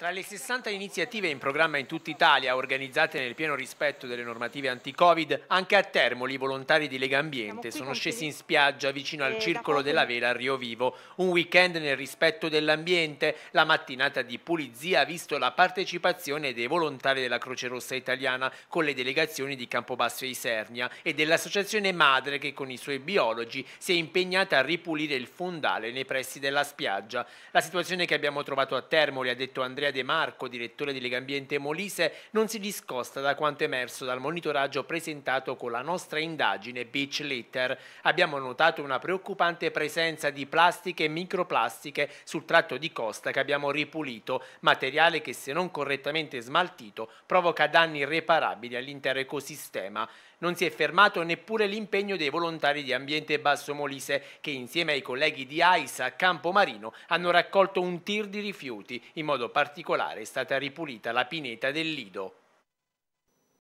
Tra le 60 iniziative in programma in tutta Italia, organizzate nel pieno rispetto delle normative anti-Covid, anche a Termoli i volontari di Lega Ambiente sono scesi in spiaggia vicino al eh, Circolo della Vela a Rio Vivo. Un weekend nel rispetto dell'ambiente, la mattinata di pulizia ha visto la partecipazione dei volontari della Croce Rossa Italiana con le delegazioni di Campobasso e Isernia e dell'associazione Madre che con i suoi biologi si è impegnata a ripulire il fondale nei pressi della spiaggia. La situazione che abbiamo trovato a Termoli, ha detto Andrea Andrea De Marco, direttore di Legambiente Molise, non si discosta da quanto emerso dal monitoraggio presentato con la nostra indagine Beach Litter. Abbiamo notato una preoccupante presenza di plastiche e microplastiche sul tratto di costa che abbiamo ripulito, materiale che se non correttamente smaltito provoca danni irreparabili all'intero ecosistema. Non si è fermato neppure l'impegno dei volontari di Ambiente Basso Molise che insieme ai colleghi di AISA a Campomarino hanno raccolto un tir di rifiuti in modo particolare particolare è stata ripulita la pineta del Lido